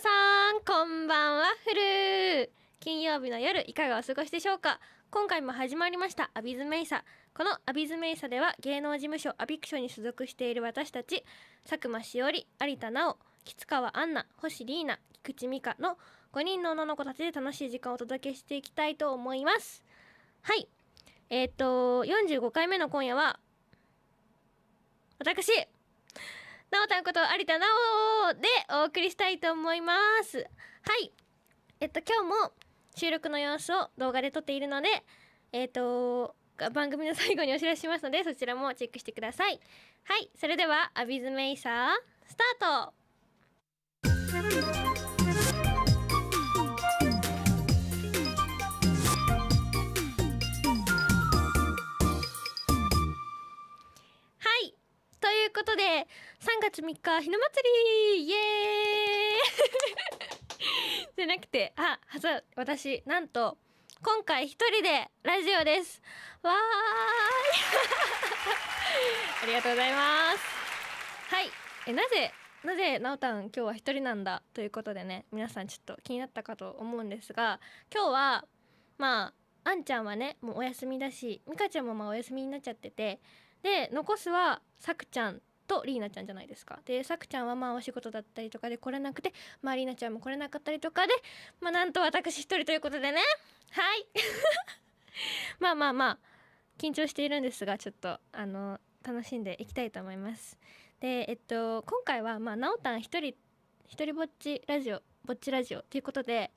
さんこんばんはフル金曜日の夜いかがお過ごしでしょうか今回も始まりましたアビズメイサこのアビズメイサでは芸能事務所アビクションに所属している私たち佐久間しおり有田奈緒吉川アンナ星里奈菊池美香の5人の女の子たちで楽しい時間をお届けしていきたいと思いますはいえっ、と45回目の今夜は私なおたんこと有田奈緒でお送りしたいと思いますはいえっと今日も収録の様子を動画で撮っているのでえっと番組の最後にお知らせしますのでそちらもチェックしてくださいはいそれではアビズメイサースタートはいということで月3日ひな祭りイエーイじゃなくてあはず私なんと今回一人でラジオですわーい ありがとうございますはいえなぜなぜなおたん今日は一人なんだということでね皆さんちょっと気になったかと思うんですが今日はまああんちゃんはねもうお休みだしみかちゃんもまあお休みになっちゃっててで残すはさくちゃんとリーナちゃんじゃないですかでさくちゃんはまあお仕事だったりとかで来れなくてまあリーナちゃんも来れなかったりとかでまあなんと私一人ということでねはい まあまあまあ緊張しているんですがちょっとあの楽しんでいきたいと思いますでえっと今回はまあなおたん一人一人ぼっちラジオぼっちラジオということで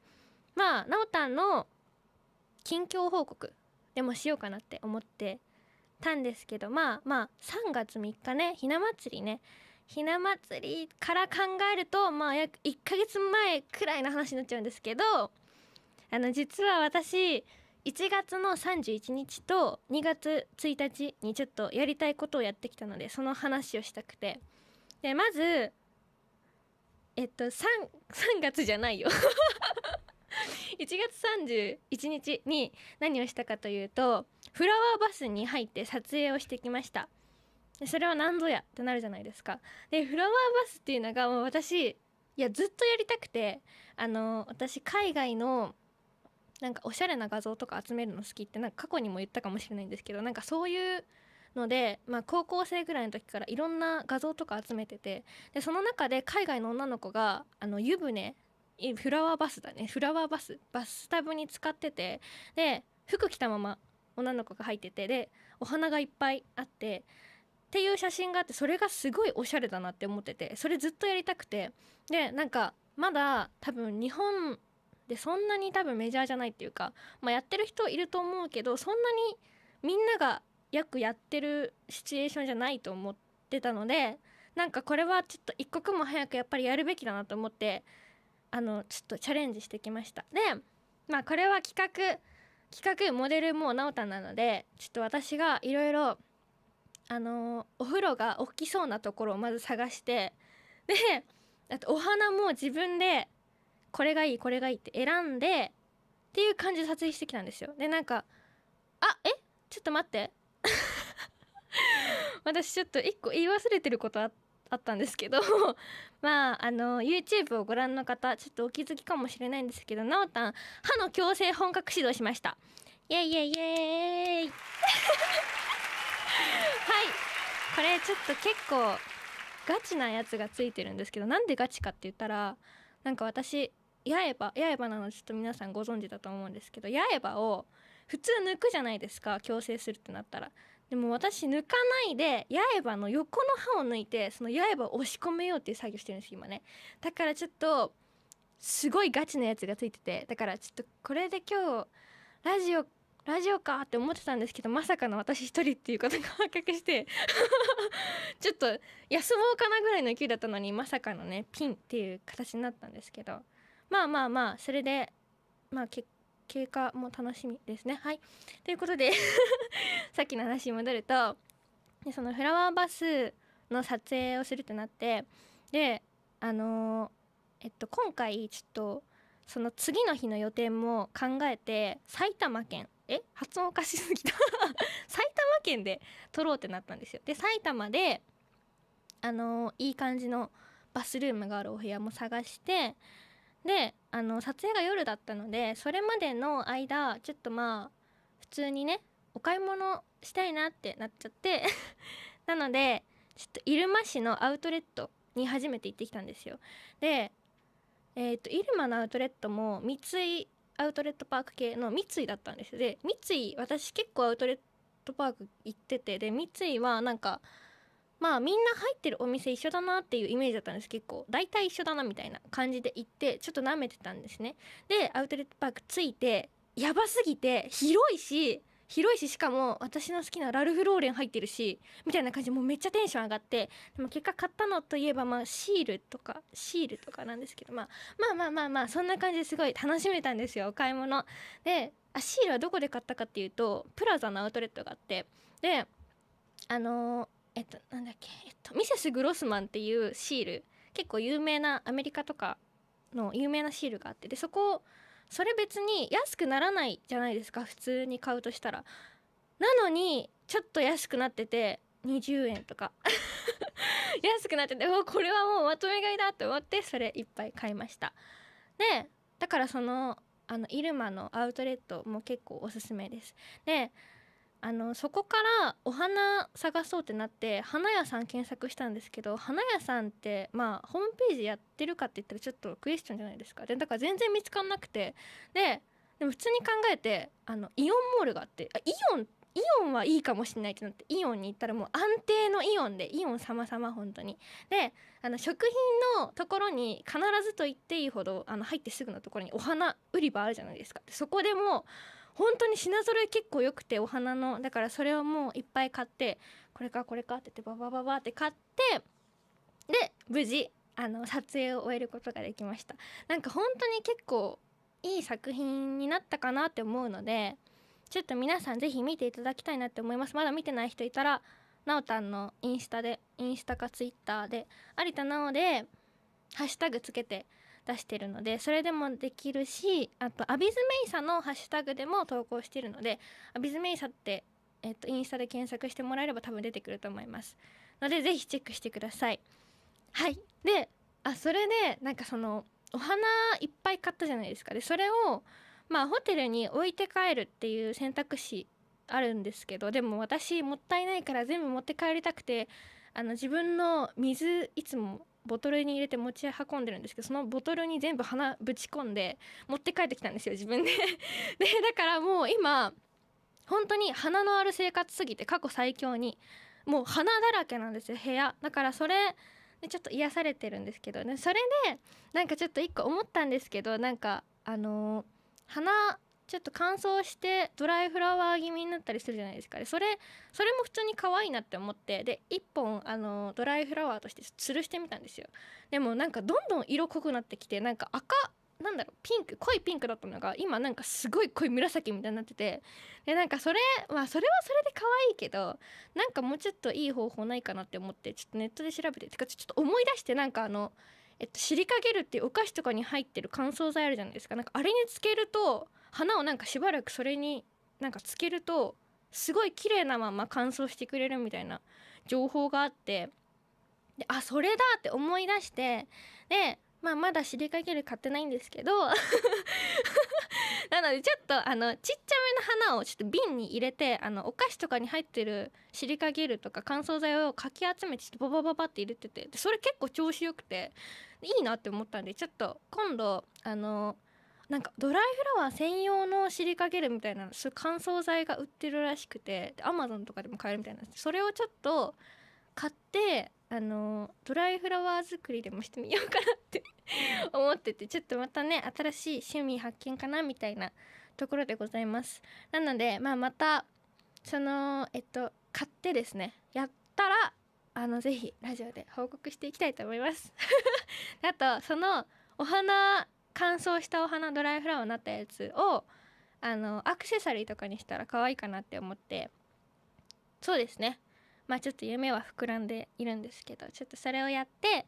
まあなおたんの近況報告でもしようかなって思ってたんですけどまあまあ3月3日ねひな祭りねひな祭りから考えるとまあ約1ヶ月前くらいの話になっちゃうんですけどあの実は私1月の31日と2月1日にちょっとやりたいことをやってきたのでその話をしたくてでまずえっと 3, 3月じゃないよ1月31日に何をしたかというとフラワーバスに入って撮影をしてきましたそれは何ぞやってなるじゃないですかでフラワーバスっていうのがもう私いやずっとやりたくてあの私海外のなんかおしゃれな画像とか集めるの好きってなんか過去にも言ったかもしれないんですけどなんかそういうので、まあ、高校生ぐらいの時からいろんな画像とか集めててでその中で海外の女の子があの湯船フラワーバスだねフラワーバスバスタブに使っててで服着たまま女の子が入っててでお花がいっぱいあってっていう写真があってそれがすごいおしゃれだなって思っててそれずっとやりたくてでなんかまだ多分日本でそんなに多分メジャーじゃないっていうか、まあ、やってる人いると思うけどそんなにみんながよくやってるシチュエーションじゃないと思ってたのでなんかこれはちょっと一刻も早くやっぱりやるべきだなと思ってあのちょっとチャレンジしてきましたでまあこれは企画企画モデルも直太なのでちょっと私がいろいろあのお風呂が大きそうなところをまず探してであとお花も自分でこれがいいこれがいいって選んでっていう感じで撮影してきたんですよでなんかあえちょっと待って 私ちょっと一個言い忘れてることあってあったんですけど まああの YouTube をご覧の方ちょっとお気づきかもしれないんですけどなおたん歯の矯正本格指導しましたイエイエイイ はいこれちょっと結構ガチなやつがついてるんですけどなんでガチかって言ったらなんか私八重歯八重歯なのちょっと皆さんご存知だと思うんですけど八重歯を普通抜くじゃないですか矯正するってなったらでも私抜かないで歯の横の歯を抜いてその歯を押し込めようっていう作業してるんです今ねだからちょっとすごいガチなやつがついててだからちょっとこれで今日ラジオラジオかって思ってたんですけどまさかの私一人っていうことが発覚して ちょっと休もうかなぐらいの勢いだったのにまさかのねピンっていう形になったんですけどまあまあまあそれでまあ結経過も楽しみですね。はいということで さっきの話に戻るとでそのフラワーバスの撮影をするとなってであのえっと今回ちょっとその次の日の予定も考えて埼玉県え発音おかしすぎた 埼玉県で撮ろうってなったんですよ。で埼玉であのいい感じのバスルームがあるお部屋も探してであの撮影が夜だったのでそれまでの間ちょっとまあ普通にねお買い物したいなってなっちゃって なのでちょっと入間市のアウトレットに初めて行ってきたんですよでえっ、ー、と入間のアウトレットも三井アウトレットパーク系の三井だったんですで三井私結構アウトレットパーク行っててで三井はなんかまあみんな入ってるお店一緒だなっていうイメージだったんです結構大体一緒だなみたいな感じで行ってちょっと舐めてたんですねでアウトレットパーク着いてやばすぎて広いし広いししかも私の好きなラルフ・ローレン入ってるしみたいな感じでもうめっちゃテンション上がってでも結果買ったのといえばまあシールとかシールとかなんですけど、まあ、まあまあまあまあそんな感じですごい楽しめたんですよお買い物であシールはどこで買ったかっていうとプラザのアウトレットがあってであのーえっとなんだっけ、えっと、ミセス・グロスマンっていうシール結構有名なアメリカとかの有名なシールがあってでそこそれ別に安くならないじゃないですか普通に買うとしたらなのにちょっと安くなってて20円とか 安くなっててもうこれはもうまとめ買いだと思ってそれいっぱい買いましたでだからそのあのイルマのアウトレットも結構おすすめですであのそこからお花探そうってなって花屋さん検索したんですけど花屋さんってまあホームページやってるかって言ったらちょっとクエスチョンじゃないですかでだから全然見つかんなくてででも普通に考えてあのイオンモールがあってあイオンイオンはいいかもしれないってなってイオンに行ったらもう安定のイオンでイオン様々本当にであの食品のところに必ずと言っていいほどあの入ってすぐのところにお花売り場あるじゃないですかそこでもう本当に品揃え結構良くてお花のだからそれをもういっぱい買ってこれかこれかって言ってババババって買ってで無事あの撮影を終えることができましたなんか本当に結構いい作品になったかなって思うのでちょっと皆さん是非見ていただきたいなって思いますまだ見てない人いたらなおたんのインスタでインスタかツイッターで有田なおでハッシュタグつけて出してるのでそれでもできるしあとアビズメイサのハッシュタグでも投稿してるのでアビズメイサって、えっと、インスタで検索してもらえれば多分出てくると思いますのでぜひチェックしてくださいはいであそれでなんかそのお花いっぱい買ったじゃないですかでそれをまあホテルに置いて帰るっていう選択肢あるんですけどでも私もったいないから全部持って帰りたくてあの自分の水いつもボトルに入れて持ち運んでるんですけどそのボトルに全部鼻ぶち込んで持って帰ってきたんですよ自分で でだからもう今本当に鼻のある生活すぎて過去最強にもう鼻だらけなんですよ部屋だからそれでちょっと癒されてるんですけど、ね、それでなんかちょっと一個思ったんですけどなんかあのー、花ちょっと乾燥してドライフラワー気味になったりするじゃないですかでそれそれも普通に可愛いなって思ってで1本あのドライフラワーとして吊るしてみたんですよでもなんかどんどん色濃くなってきてなんか赤なんだろうピンク濃いピンクだったのが今なんかすごい濃い紫みたいになっててでなんかそれまあそれはそれで可愛いけどなんかもうちょっといい方法ないかなって思ってちょっとネットで調べててかちょっと思い出してなんかあのえっと、シリカゲルっていうお菓子とかに入ってる乾燥剤あるじゃないですかなんかあれにつけると花をなんかしばらくそれになんかつけるとすごい綺麗なまま乾燥してくれるみたいな情報があってであそれだって思い出してでまあまだ知りかける買ってないんですけど なのでちょっとあのちっちゃめの花をちょっと瓶に入れてあのお菓子とかに入ってるシリカゲルとか乾燥剤をかき集めてちょっとババババって入れててでそれ結構調子よくていいなって思ったんでちょっと今度あのなんかドライフラワー専用のリかゲるみたいなそういう乾燥剤が売ってるらしくてアマゾンとかでも買えるみたいなそれをちょっと買ってあのドライフラワー作りでもしてみようかなって 思っててちょっとまたね新しい趣味発見かなみたいなところでございますなので、まあ、またそのえっと買ってですねやったらあのぜひラジオで報告していきたいと思います あとそのお花乾燥したお花ドライフラワーになったやつをあのアクセサリーとかにしたら可愛いかなって思ってそうですねまあちょっと夢は膨らんでいるんですけどちょっとそれをやって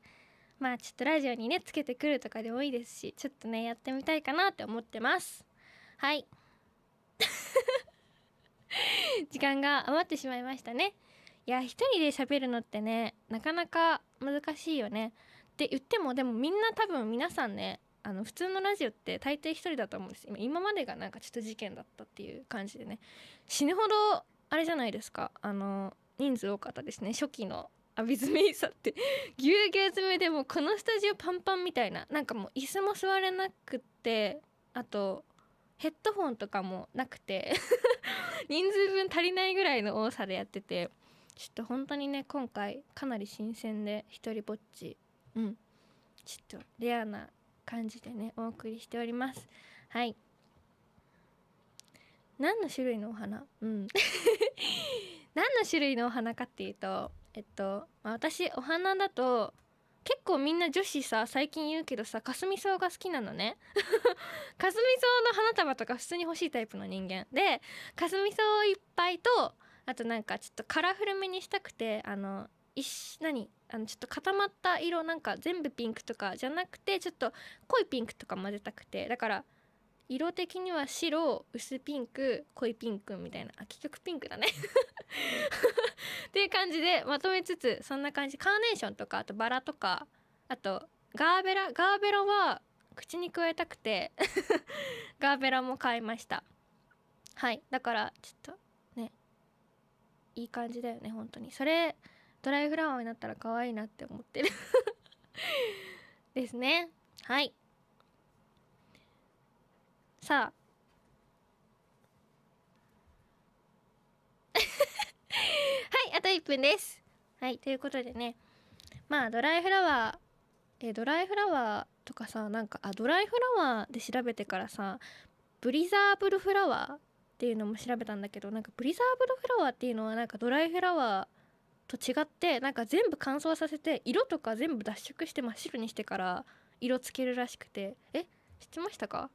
まあちょっとラジオにねつけてくるとかでもいいですしちょっとねやってみたいかなって思ってますはい 時間が余ってしまいましたねいや一人で喋るのってねなかなか難しいよねって言ってもでもみんな多分皆さんねあの普通のラジオって大抵一人だと思うんです今今までがなんかちょっと事件だったっていう感じでね死ぬほどあれじゃないですかあの人数多かったですね初期のアビズメイサって ぎゅうぎゅう詰めでもこのスタジオパンパンみたいななんかもう椅子も座れなくってあとヘッドホンとかもなくて 人数分足りないぐらいの多さでやっててちょっと本当にね今回かなり新鮮で一人ぼっちうんちょっとレアな感じでねお送りしておりますはい何の種類のお花うん 何の種類のお花かっていうとえっと、ま私お花だと結構みんな女子さ最近言うけどさかすみ草が好きなのね かすみ草の花束とか普通に欲しいタイプの人間でかすみ草いっぱいとあとなんかちょっとカラフルめにしたくてあの何あのちょっと固まった色なんか全部ピンクとかじゃなくてちょっと濃いピンクとか混ぜたくてだから色的には白薄ピンク濃いピンクみたいなあ結局ピンクだねっていう感じでまとめつつそんな感じカーネーションとかあとバラとかあとガーベラガーベラは口に加えたくて ガーベラも買いましたはいだからちょっとねいい感じだよね本当にそれドライフラワーになったら可愛いなって思ってる ですねはいさあ はいあと1分ですはいということでねまあドライフラワーえドライフラワーとかさなんかあドライフラワーで調べてからさブリザーブルフラワーっていうのも調べたんだけどなんかブリザーブルフラワーっていうのはなんかドライフラワーと違ってなんか全部乾燥させて色とか全部脱色して真っ白にしてから色つけるらしくてえ知ってましたか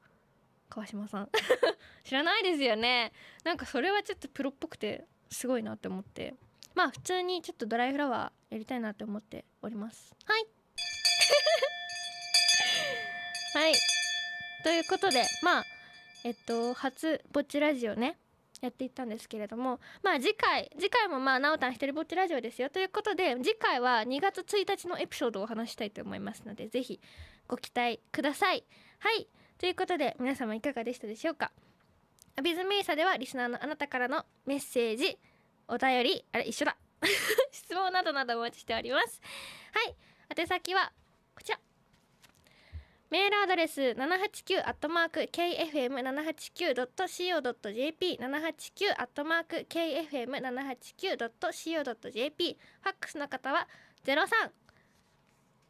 川島さん 知らないですよねなんかそれはちょっとプロっぽくてすごいなって思ってまあ普通にちょっとドライフラワーやりたいなって思っておりますはい はいということでまあえっと初ぼっちラジオねやっていったんですけれどもまあ次回次回もまあなおたんとりぼっちラジオですよということで次回は2月1日のエピソードをお話したいと思いますので是非ご期待くださいはいということで皆様いかがでしたでしょうかアビズメイサではリスナーのあなたからのメッセージお便りあれ一緒だ 質問などなどお待ちしておりますはい宛先はこちらメールアドレス 789-kfm789.co.jp 789-kfm789.co.jp ファックスの方は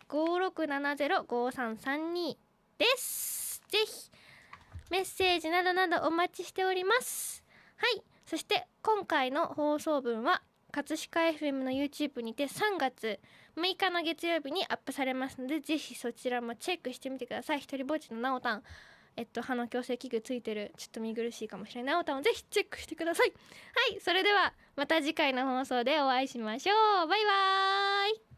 0356705332ですぜひメッセージなどなどお待ちしておりますはいそして今回の放送分は葛飾 FM の YouTube にて3月6日の月曜日にアップされますのでぜひそちらもチェックしてみてください一人ぼっちのなおたんえっと歯の矯正器具ついてるちょっと見苦しいかもしれないなおたんをぜひチェックしてくださいはいそれではまた次回の放送でお会いしましょうバイバーイ